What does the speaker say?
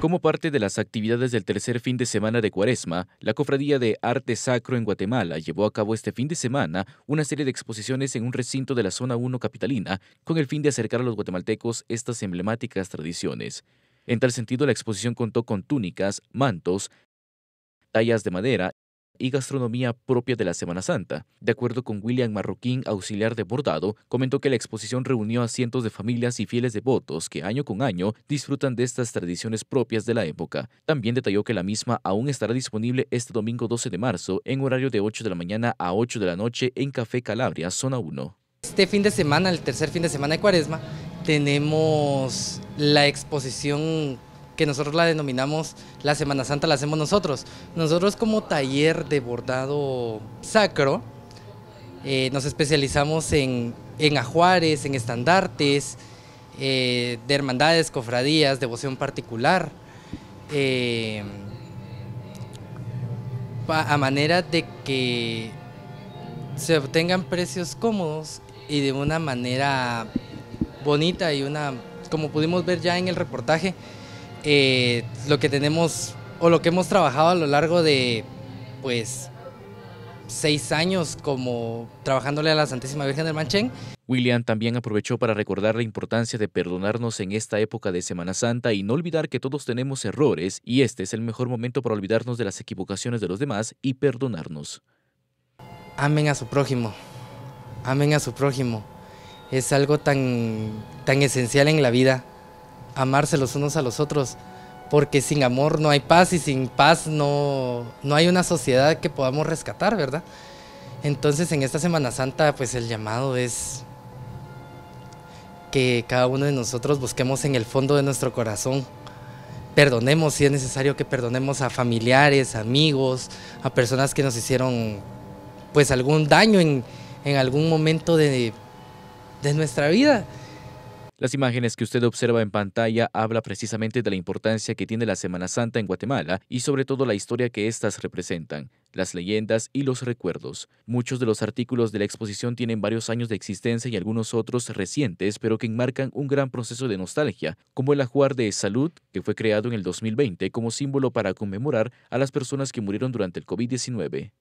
Como parte de las actividades del tercer fin de semana de Cuaresma, la Cofradía de Arte Sacro en Guatemala llevó a cabo este fin de semana una serie de exposiciones en un recinto de la Zona 1 capitalina con el fin de acercar a los guatemaltecos estas emblemáticas tradiciones. En tal sentido, la exposición contó con túnicas, mantos, tallas de madera y gastronomía propia de la Semana Santa. De acuerdo con William Marroquín, auxiliar de bordado, comentó que la exposición reunió a cientos de familias y fieles devotos que año con año disfrutan de estas tradiciones propias de la época. También detalló que la misma aún estará disponible este domingo 12 de marzo en horario de 8 de la mañana a 8 de la noche en Café Calabria, zona 1. Este fin de semana, el tercer fin de semana de Cuaresma, tenemos la exposición que nosotros la denominamos la Semana Santa, la hacemos nosotros. Nosotros como taller de bordado sacro, eh, nos especializamos en, en, ajuares, en estandartes, eh, de hermandades, cofradías, devoción particular, eh, a manera de que se obtengan precios cómodos y de una manera bonita y una, como pudimos ver ya en el reportaje, eh, lo que tenemos o lo que hemos trabajado a lo largo de, pues, seis años como trabajándole a la Santísima Virgen del Manchén. William también aprovechó para recordar la importancia de perdonarnos en esta época de Semana Santa y no olvidar que todos tenemos errores y este es el mejor momento para olvidarnos de las equivocaciones de los demás y perdonarnos. Amen a su prójimo, amen a su prójimo. Es algo tan esencial en la vida amarse los unos a los otros, porque sin amor no hay paz y sin paz no, hay una sociedad que podamos rescatar, ¿verdad? Entonces en esta Semana Santa pues el llamado es que cada uno de nosotros busquemos en el fondo de nuestro corazón, perdonemos si es necesario que perdonemos a familiares, amigos, a personas que nos hicieron pues algún daño en, algún momento de, de nuestra vida. Las imágenes que usted observa en pantalla habla precisamente de la importancia que tiene la Semana Santa en Guatemala y sobre todo la historia que éstas representan, las leyendas y los recuerdos. Muchos de los artículos de la exposición tienen varios años de existencia y algunos otros recientes, pero que enmarcan un gran proceso de nostalgia, como el ajuar de salud, que fue creado en el 2020 como símbolo para conmemorar a las personas que murieron durante el COVID-19.